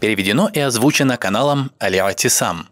Переведено и озвучено каналом Али Атисам.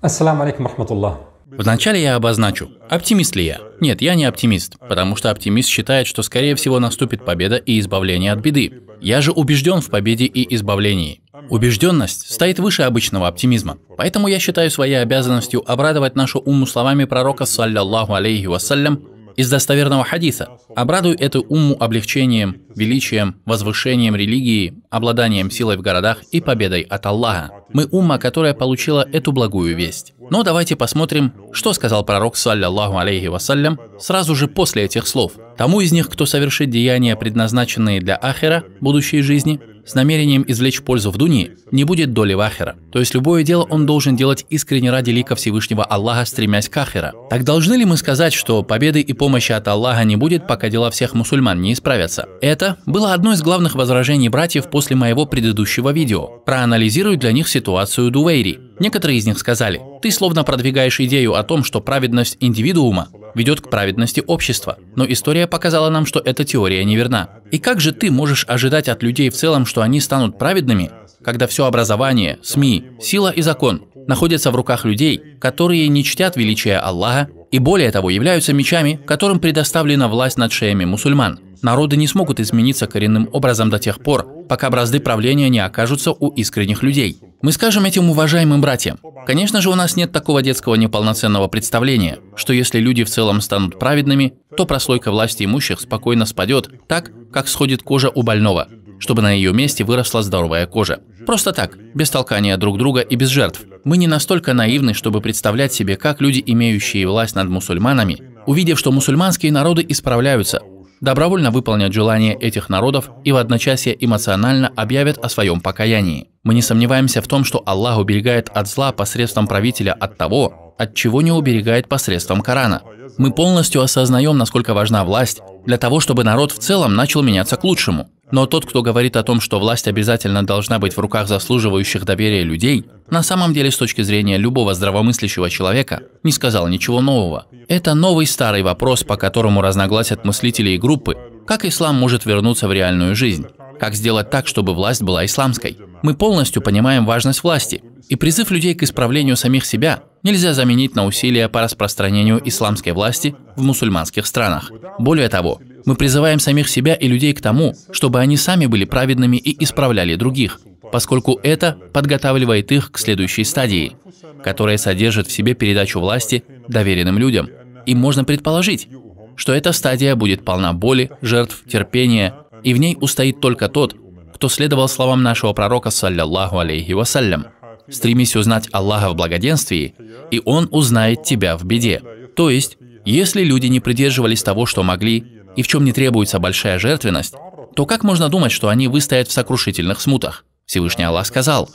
Ассаламу алейкум рахматуллах. Вначале я обозначу, оптимист ли я. Нет, я не оптимист, потому что оптимист считает, что скорее всего наступит победа и избавление от беды. Я же убежден в победе и избавлении. Убежденность стоит выше обычного оптимизма. Поэтому я считаю своей обязанностью обрадовать нашу уму словами пророка, саллиллаху алейхи вассалям, из достоверного хадиса. Обрадуй эту умму облегчением, величием, возвышением религии, обладанием силой в городах и победой от Аллаха мы умма, которая получила эту благую весть. Но давайте посмотрим, что сказал пророк, саллиллаху алейхи вассалям, сразу же после этих слов. Тому из них, кто совершит деяния, предназначенные для ахера, будущей жизни, с намерением извлечь пользу в Дунии, не будет доли в Ахера. То есть любое дело он должен делать искренне ради лика Всевышнего Аллаха, стремясь к Ахера. Так должны ли мы сказать, что победы и помощи от Аллаха не будет, пока дела всех мусульман не исправятся? Это было одно из главных возражений братьев после моего предыдущего видео. Проанализирую для них ситуацию ситуацию Дуэйри. Некоторые из них сказали, ты словно продвигаешь идею о том, что праведность индивидуума ведет к праведности общества. Но история показала нам, что эта теория неверна. И как же ты можешь ожидать от людей в целом, что они станут праведными, когда все образование, СМИ, сила и закон находятся в руках людей, которые не чтят величия Аллаха и более того являются мечами, которым предоставлена власть над шеями мусульман? Народы не смогут измениться коренным образом до тех пор, пока бразды правления не окажутся у искренних людей. Мы скажем этим уважаемым братьям. Конечно же, у нас нет такого детского неполноценного представления, что если люди в целом станут праведными, то прослойка власти имущих спокойно спадет так, как сходит кожа у больного, чтобы на ее месте выросла здоровая кожа. Просто так, без толкания друг друга и без жертв. Мы не настолько наивны, чтобы представлять себе, как люди, имеющие власть над мусульманами, увидев, что мусульманские народы исправляются, добровольно выполнят желания этих народов и в одночасье эмоционально объявят о своем покаянии. Мы не сомневаемся в том, что Аллах уберегает от зла посредством правителя от того, от чего не уберегает посредством Корана. Мы полностью осознаем, насколько важна власть для того, чтобы народ в целом начал меняться к лучшему. Но тот, кто говорит о том, что власть обязательно должна быть в руках заслуживающих доверия людей, на самом деле с точки зрения любого здравомыслящего человека не сказал ничего нового. Это новый старый вопрос, по которому разногласят мыслители и группы, как ислам может вернуться в реальную жизнь. Как сделать так, чтобы власть была исламской? Мы полностью понимаем важность власти, и призыв людей к исправлению самих себя нельзя заменить на усилия по распространению исламской власти в мусульманских странах. Более того, мы призываем самих себя и людей к тому, чтобы они сами были праведными и исправляли других, поскольку это подготавливает их к следующей стадии, которая содержит в себе передачу власти доверенным людям. И можно предположить, что эта стадия будет полна боли, жертв, терпения, и в ней устоит только тот, кто следовал словам нашего пророка, саллиллаху алейхи вассалям. Стремись узнать Аллаха в благоденствии, и Он узнает тебя в беде. То есть, если люди не придерживались того, что могли, и в чем не требуется большая жертвенность, то как можно думать, что они выстоят в сокрушительных смутах? Всевышний Аллах сказал,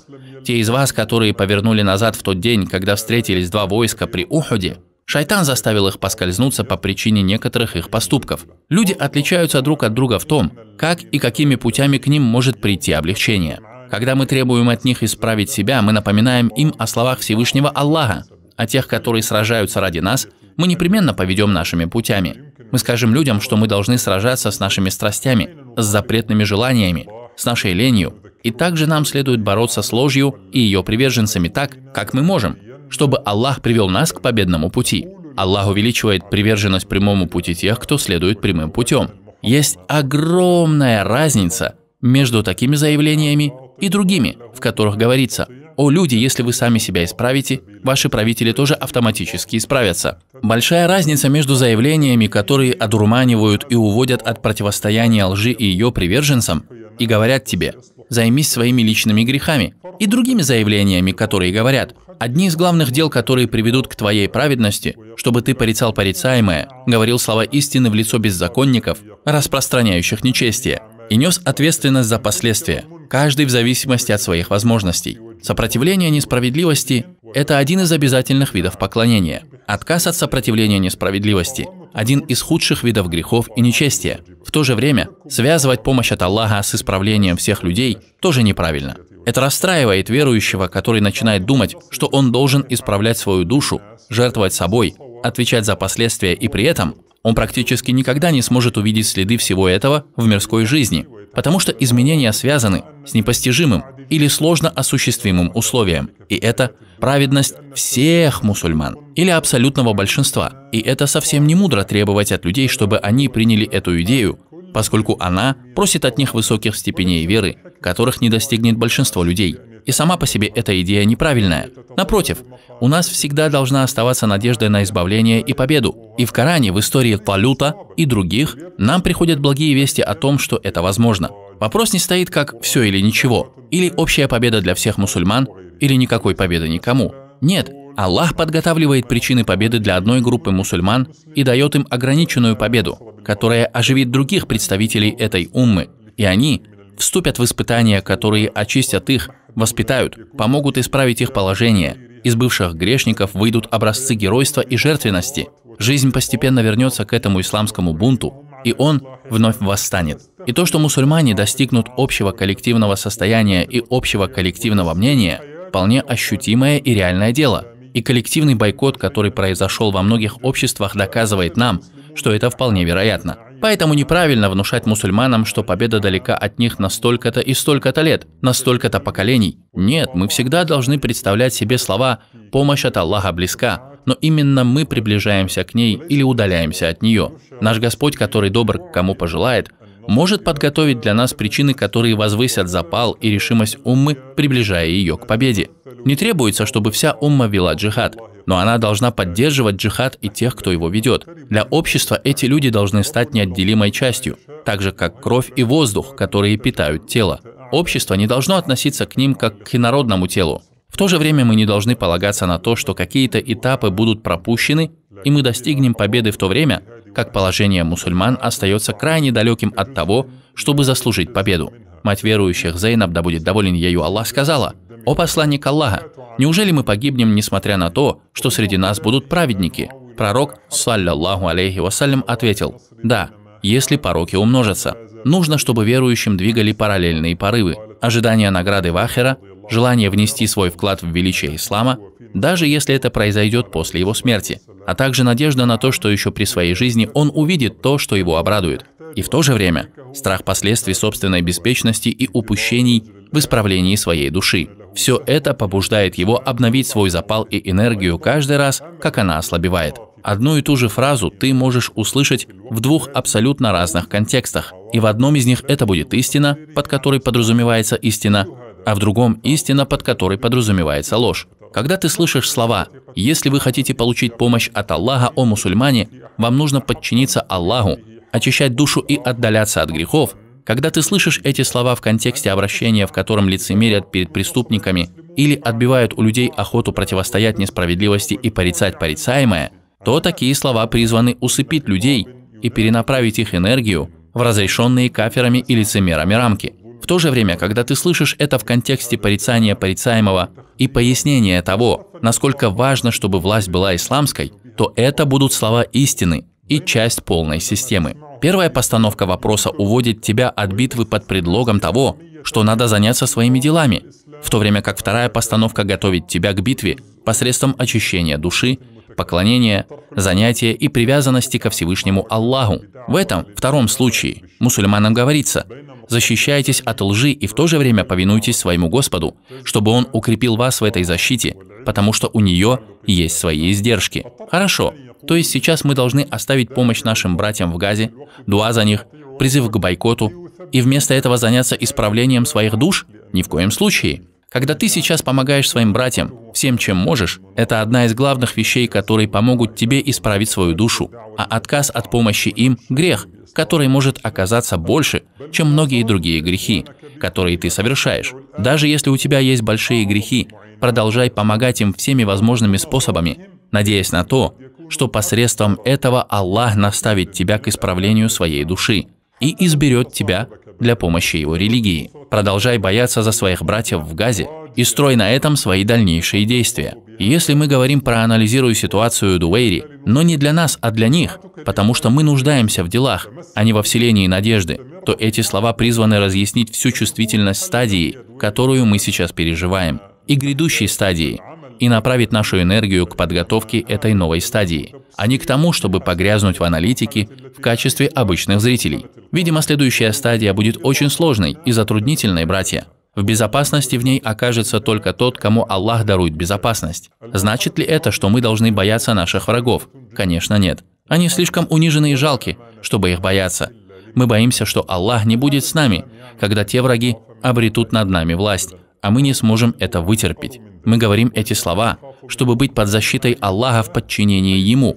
«Те из вас, которые повернули назад в тот день, когда встретились два войска при уходе». Шайтан заставил их поскользнуться по причине некоторых их поступков. Люди отличаются друг от друга в том, как и какими путями к ним может прийти облегчение. Когда мы требуем от них исправить себя, мы напоминаем им о словах Всевышнего Аллаха, о тех, которые сражаются ради нас, мы непременно поведем нашими путями. Мы скажем людям, что мы должны сражаться с нашими страстями, с запретными желаниями, с нашей ленью, и также нам следует бороться с ложью и ее приверженцами так, как мы можем, чтобы Аллах привел нас к победному пути. Аллах увеличивает приверженность прямому пути тех, кто следует прямым путем. Есть огромная разница между такими заявлениями и другими, в которых говорится, «О, люди, если вы сами себя исправите, ваши правители тоже автоматически исправятся». Большая разница между заявлениями, которые одурманивают и уводят от противостояния лжи и ее приверженцам, и говорят тебе, «Займись своими личными грехами» и другими заявлениями, которые говорят «Одни из главных дел, которые приведут к твоей праведности, чтобы ты порицал порицаемое, говорил слова истины в лицо беззаконников, распространяющих нечестие, и нес ответственность за последствия, каждый в зависимости от своих возможностей». Сопротивление несправедливости – это один из обязательных видов поклонения. Отказ от сопротивления несправедливости один из худших видов грехов и нечестия. В то же время связывать помощь от Аллаха с исправлением всех людей тоже неправильно. Это расстраивает верующего, который начинает думать, что он должен исправлять свою душу, жертвовать собой, отвечать за последствия и при этом он практически никогда не сможет увидеть следы всего этого в мирской жизни, потому что изменения связаны с непостижимым, или сложно осуществимым условиям. И это праведность всех мусульман или абсолютного большинства. И это совсем не мудро требовать от людей, чтобы они приняли эту идею, поскольку она просит от них высоких степеней веры, которых не достигнет большинство людей. И сама по себе эта идея неправильная. Напротив, у нас всегда должна оставаться надежда на избавление и победу. И в Коране, в истории Талюта и других, нам приходят благие вести о том, что это возможно. Вопрос не стоит как «все или ничего», или «общая победа для всех мусульман», или «никакой победы никому». Нет, Аллах подготавливает причины победы для одной группы мусульман и дает им ограниченную победу, которая оживит других представителей этой уммы, и они вступят в испытания, которые очистят их, воспитают, помогут исправить их положение. Из бывших грешников выйдут образцы геройства и жертвенности. Жизнь постепенно вернется к этому исламскому бунту, и он вновь восстанет. И то, что мусульмане достигнут общего коллективного состояния и общего коллективного мнения, вполне ощутимое и реальное дело. И коллективный бойкот, который произошел во многих обществах, доказывает нам, что это вполне вероятно. Поэтому неправильно внушать мусульманам, что победа далека от них на столько-то и столько-то лет, на столько-то поколений. Нет, мы всегда должны представлять себе слова «помощь от Аллаха близка», но именно мы приближаемся к ней или удаляемся от нее. Наш Господь, который добр к кому пожелает, может подготовить для нас причины, которые возвысят запал и решимость уммы, приближая ее к победе. Не требуется, чтобы вся умма вела джихад, но она должна поддерживать джихад и тех, кто его ведет. Для общества эти люди должны стать неотделимой частью, так же как кровь и воздух, которые питают тело. Общество не должно относиться к ним как к инородному телу. В то же время мы не должны полагаться на то, что какие-то этапы будут пропущены, и мы достигнем победы в то время, как положение мусульман остается крайне далеким от того, чтобы заслужить победу. Мать верующих Зейнаб, да будет доволен ею Аллах, сказала, «О посланник Аллаха, неужели мы погибнем, несмотря на то, что среди нас будут праведники?» Пророк, саллиллаху алейхи вассалям, ответил, «Да, если пороки умножатся. Нужно, чтобы верующим двигали параллельные порывы, ожидание награды Вахера желание внести свой вклад в величие ислама, даже если это произойдет после его смерти, а также надежда на то, что еще при своей жизни он увидит то, что его обрадует. И в то же время страх последствий собственной беспечности и упущений в исправлении своей души. Все это побуждает его обновить свой запал и энергию каждый раз, как она ослабевает. Одну и ту же фразу ты можешь услышать в двух абсолютно разных контекстах, и в одном из них это будет истина, под которой подразумевается истина, а в другом – истина, под которой подразумевается ложь. Когда ты слышишь слова «Если вы хотите получить помощь от Аллаха, о мусульмане, вам нужно подчиниться Аллаху, очищать душу и отдаляться от грехов», когда ты слышишь эти слова в контексте обращения, в котором лицемерят перед преступниками или отбивают у людей охоту противостоять несправедливости и порицать порицаемое, то такие слова призваны усыпить людей и перенаправить их энергию в разрешенные каферами и лицемерами рамки – то же время, когда ты слышишь это в контексте порицания порицаемого и пояснения того, насколько важно, чтобы власть была исламской, то это будут слова истины и часть полной системы. Первая постановка вопроса уводит тебя от битвы под предлогом того, что надо заняться своими делами, в то время как вторая постановка готовит тебя к битве посредством очищения души поклонения, занятия и привязанности ко Всевышнему Аллаху. В этом втором случае мусульманам говорится, защищайтесь от лжи и в то же время повинуйтесь своему Господу, чтобы Он укрепил вас в этой защите, потому что у нее есть свои издержки. Хорошо, то есть сейчас мы должны оставить помощь нашим братьям в Газе, дуа за них, призыв к бойкоту, и вместо этого заняться исправлением своих душ? Ни в коем случае. Когда ты сейчас помогаешь своим братьям, всем, чем можешь, это одна из главных вещей, которые помогут тебе исправить свою душу. А отказ от помощи им – грех, который может оказаться больше, чем многие другие грехи, которые ты совершаешь. Даже если у тебя есть большие грехи, продолжай помогать им всеми возможными способами, надеясь на то, что посредством этого Аллах наставит тебя к исправлению своей души и изберет тебя для помощи его религии. Продолжай бояться за своих братьев в Газе и строй на этом свои дальнейшие действия. если мы говорим про анализирую ситуацию Дуэйри, но не для нас, а для них, потому что мы нуждаемся в делах, а не во вселении надежды, то эти слова призваны разъяснить всю чувствительность стадии, которую мы сейчас переживаем, и грядущей стадии, и направить нашу энергию к подготовке этой новой стадии, а не к тому, чтобы погрязнуть в аналитике в качестве обычных зрителей. Видимо, следующая стадия будет очень сложной и затруднительной, братья. В безопасности в ней окажется только тот, кому Аллах дарует безопасность. Значит ли это, что мы должны бояться наших врагов? Конечно, нет. Они слишком унижены и жалки, чтобы их бояться. Мы боимся, что Аллах не будет с нами, когда те враги обретут над нами власть, а мы не сможем это вытерпеть. Мы говорим эти слова, чтобы быть под защитой Аллаха в подчинении Ему.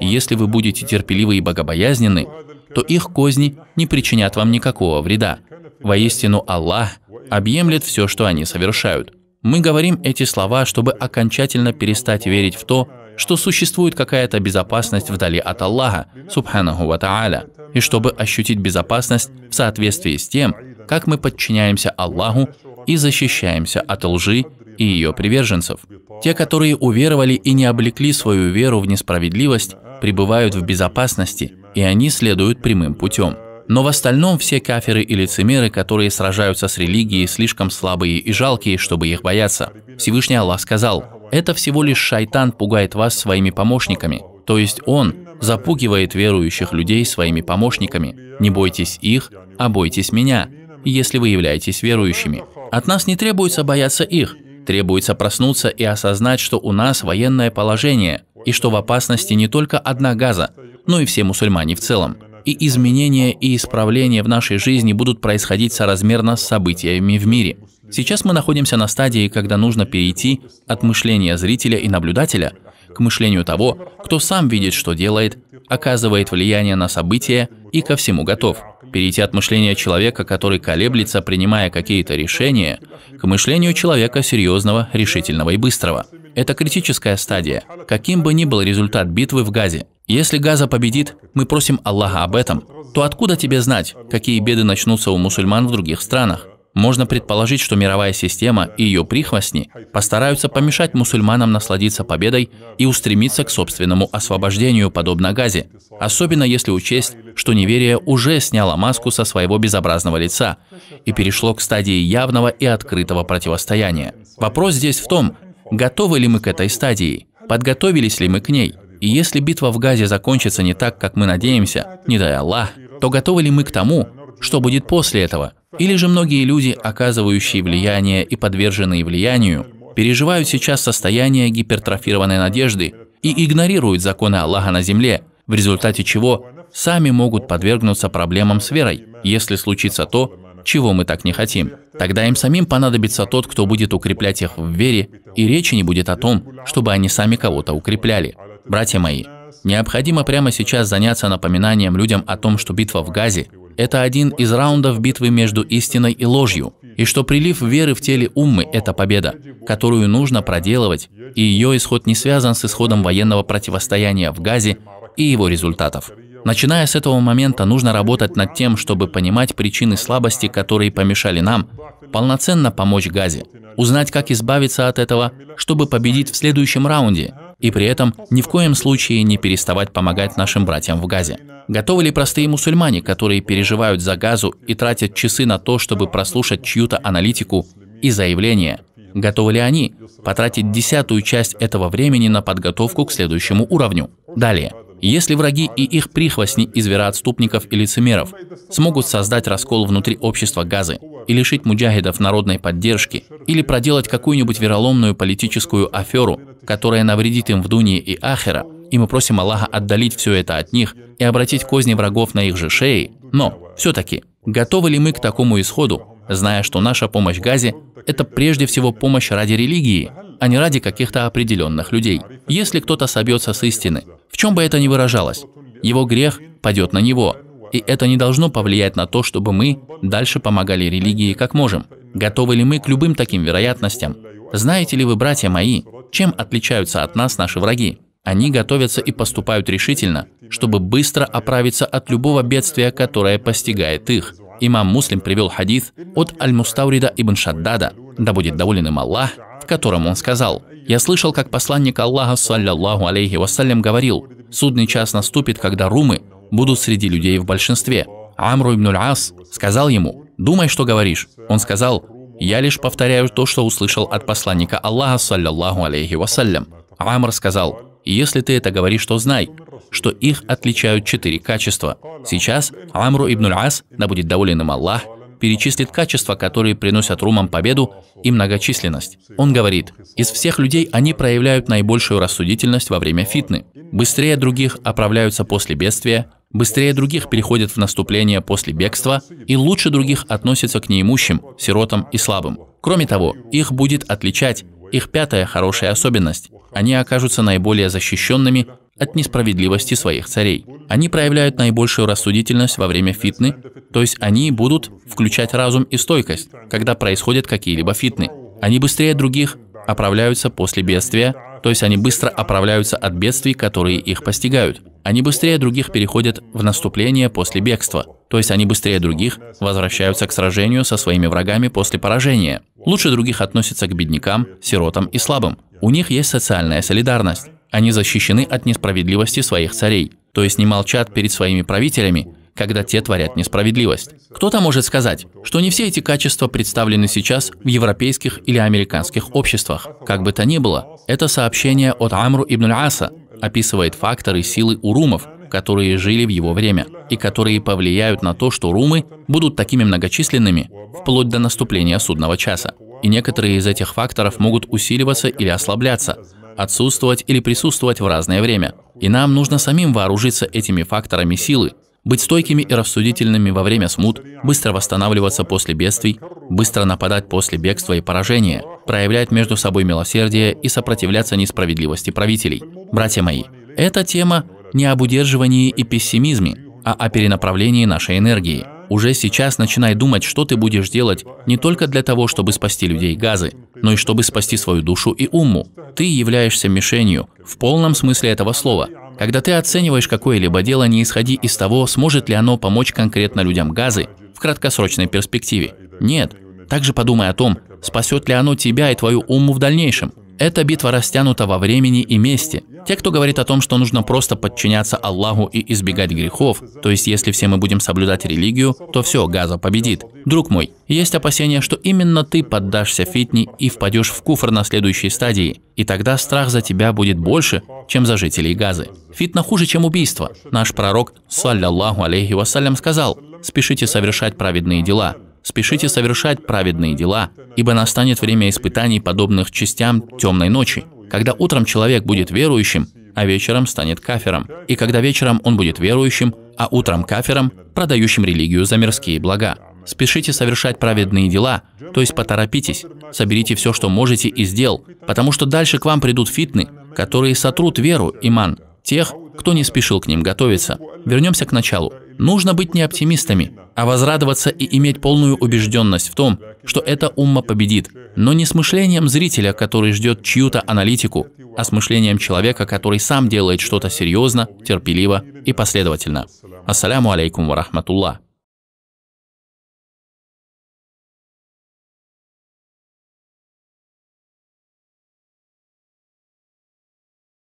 И если вы будете терпеливы и богобоязненны, то их козни не причинят вам никакого вреда. Воистину Аллах объемлет все, что они совершают. Мы говорим эти слова, чтобы окончательно перестать верить в то, что существует какая-то безопасность вдали от Аллаха, субханаху ва тааля, и чтобы ощутить безопасность в соответствии с тем, как мы подчиняемся Аллаху и защищаемся от лжи и ее приверженцев. Те, которые уверовали и не облекли свою веру в несправедливость, пребывают в безопасности, и они следуют прямым путем. Но в остальном все каферы и лицемеры, которые сражаются с религией, слишком слабые и жалкие, чтобы их бояться. Всевышний Аллах сказал, «Это всего лишь шайтан пугает вас своими помощниками». То есть он запугивает верующих людей своими помощниками. Не бойтесь их, а бойтесь меня, если вы являетесь верующими. От нас не требуется бояться их, Требуется проснуться и осознать, что у нас военное положение, и что в опасности не только одна Газа, но и все мусульмане в целом. И изменения и исправления в нашей жизни будут происходить соразмерно с событиями в мире. Сейчас мы находимся на стадии, когда нужно перейти от мышления зрителя и наблюдателя к мышлению того, кто сам видит, что делает, оказывает влияние на события и ко всему готов. Перейти от мышления человека, который колеблется, принимая какие-то решения, к мышлению человека серьезного, решительного и быстрого. Это критическая стадия, каким бы ни был результат битвы в Газе. Если Газа победит, мы просим Аллаха об этом, то откуда тебе знать, какие беды начнутся у мусульман в других странах? Можно предположить, что мировая система и ее прихвостни постараются помешать мусульманам насладиться победой и устремиться к собственному освобождению, подобно Газе, особенно если учесть, что неверие уже сняло маску со своего безобразного лица и перешло к стадии явного и открытого противостояния. Вопрос здесь в том, готовы ли мы к этой стадии, подготовились ли мы к ней, и если битва в Газе закончится не так, как мы надеемся, не дай Аллах, то готовы ли мы к тому, что будет после этого. Или же многие люди, оказывающие влияние и подверженные влиянию, переживают сейчас состояние гипертрофированной надежды и игнорируют законы Аллаха на земле, в результате чего сами могут подвергнуться проблемам с верой, если случится то, чего мы так не хотим. Тогда им самим понадобится тот, кто будет укреплять их в вере, и речи не будет о том, чтобы они сами кого-то укрепляли. Братья мои, необходимо прямо сейчас заняться напоминанием людям о том, что битва в Газе это один из раундов битвы между истиной и ложью, и что прилив веры в теле уммы – это победа, которую нужно проделывать, и ее исход не связан с исходом военного противостояния в Газе и его результатов. Начиная с этого момента, нужно работать над тем, чтобы понимать причины слабости, которые помешали нам, полноценно помочь Газе, узнать, как избавиться от этого, чтобы победить в следующем раунде – и при этом ни в коем случае не переставать помогать нашим братьям в Газе. Готовы ли простые мусульмане, которые переживают за Газу и тратят часы на то, чтобы прослушать чью-то аналитику и заявление, готовы ли они потратить десятую часть этого времени на подготовку к следующему уровню? Далее. Если враги и их прихвостни из вероотступников и лицемеров смогут создать раскол внутри общества Газы и лишить муджахидов народной поддержки или проделать какую-нибудь вероломную политическую аферу, которое навредит им в Дуне и Ахера, и мы просим Аллаха отдалить все это от них и обратить козни врагов на их же шеи, но все-таки готовы ли мы к такому исходу, зная, что наша помощь Газе – это прежде всего помощь ради религии, а не ради каких-то определенных людей. Если кто-то собьется с истины, в чем бы это ни выражалось, его грех падет на него, и это не должно повлиять на то, чтобы мы дальше помогали религии как можем. Готовы ли мы к любым таким вероятностям? Знаете ли вы, братья мои, чем отличаются от нас наши враги? Они готовятся и поступают решительно, чтобы быстро оправиться от любого бедствия, которое постигает их. Имам Муслим привел хадис от Аль-Мустаурида ибн Шаддада, да будет доволен им Аллах, в котором он сказал, «Я слышал, как посланник Аллаха, саллиллаху алейхи вассалям, говорил, «Судный час наступит, когда румы будут среди людей в большинстве». Амру ибн Ас сказал ему, «Думай, что говоришь». Он сказал, я лишь повторяю то, что услышал от посланника Аллаха, саллиллаху алейхи вассалям. Амр сказал, «Если ты это говоришь, то знай, что их отличают четыре качества». Сейчас Амру ибн Ас, да будет доволен им Аллах, перечислит качества, которые приносят румам победу и многочисленность. Он говорит, из всех людей они проявляют наибольшую рассудительность во время фитны, быстрее других оправляются после бедствия, быстрее других переходят в наступление после бегства и лучше других относятся к неимущим, сиротам и слабым. Кроме того, их будет отличать их пятая хорошая особенность – они окажутся наиболее защищенными от несправедливости своих царей. Они проявляют наибольшую рассудительность во время фитны, то есть они будут включать разум и стойкость, когда происходят какие-либо фитны. Они быстрее других оправляются после бедствия то есть они быстро оправляются от бедствий, которые их постигают. Они быстрее других переходят в наступление после бегства. То есть они быстрее других возвращаются к сражению со своими врагами после поражения. Лучше других относятся к беднякам, сиротам и слабым. У них есть социальная солидарность. Они защищены от несправедливости своих царей. То есть не молчат перед своими правителями, когда те творят несправедливость. Кто-то может сказать, что не все эти качества представлены сейчас в европейских или американских обществах. Как бы то ни было, это сообщение от Амру ибн Аса описывает факторы силы урумов, которые жили в его время, и которые повлияют на то, что румы будут такими многочисленными вплоть до наступления судного часа. И некоторые из этих факторов могут усиливаться или ослабляться, отсутствовать или присутствовать в разное время. И нам нужно самим вооружиться этими факторами силы, быть стойкими и рассудительными во время смут, быстро восстанавливаться после бедствий, быстро нападать после бегства и поражения, проявлять между собой милосердие и сопротивляться несправедливости правителей. Братья мои, эта тема не об удерживании и пессимизме, а о перенаправлении нашей энергии. Уже сейчас начинай думать, что ты будешь делать не только для того, чтобы спасти людей газы, но и чтобы спасти свою душу и уму. Ты являешься мишенью в полном смысле этого слова. Когда ты оцениваешь какое-либо дело, не исходи из того, сможет ли оно помочь конкретно людям газы в краткосрочной перспективе. Нет. Также подумай о том, спасет ли оно тебя и твою уму в дальнейшем. Это битва растянута во времени и месте. Те, кто говорит о том, что нужно просто подчиняться Аллаху и избегать грехов, то есть если все мы будем соблюдать религию, то все, Газа победит. Друг мой, есть опасения, что именно ты поддашься фитне и впадешь в куфр на следующей стадии, и тогда страх за тебя будет больше, чем за жителей Газы. Фитна хуже, чем убийство. Наш пророк, саллиллаху алейхи вассалям, сказал, спешите совершать праведные дела, спешите совершать праведные дела, ибо настанет время испытаний, подобных частям темной ночи, когда утром человек будет верующим, а вечером станет кафером, и когда вечером он будет верующим, а утром кафером, продающим религию за мирские блага. Спешите совершать праведные дела, то есть поторопитесь, соберите все, что можете из дел, потому что дальше к вам придут фитны, которые сотрут веру, иман, тех, кто не спешил к ним готовиться. Вернемся к началу. Нужно быть не оптимистами, а возрадоваться и иметь полную убежденность в том, что эта умма победит, но не с мышлением зрителя, который ждет чью-то аналитику, а с мышлением человека, который сам делает что-то серьезно, терпеливо и последовательно. Ассаляму алейкум ва рахматуллах.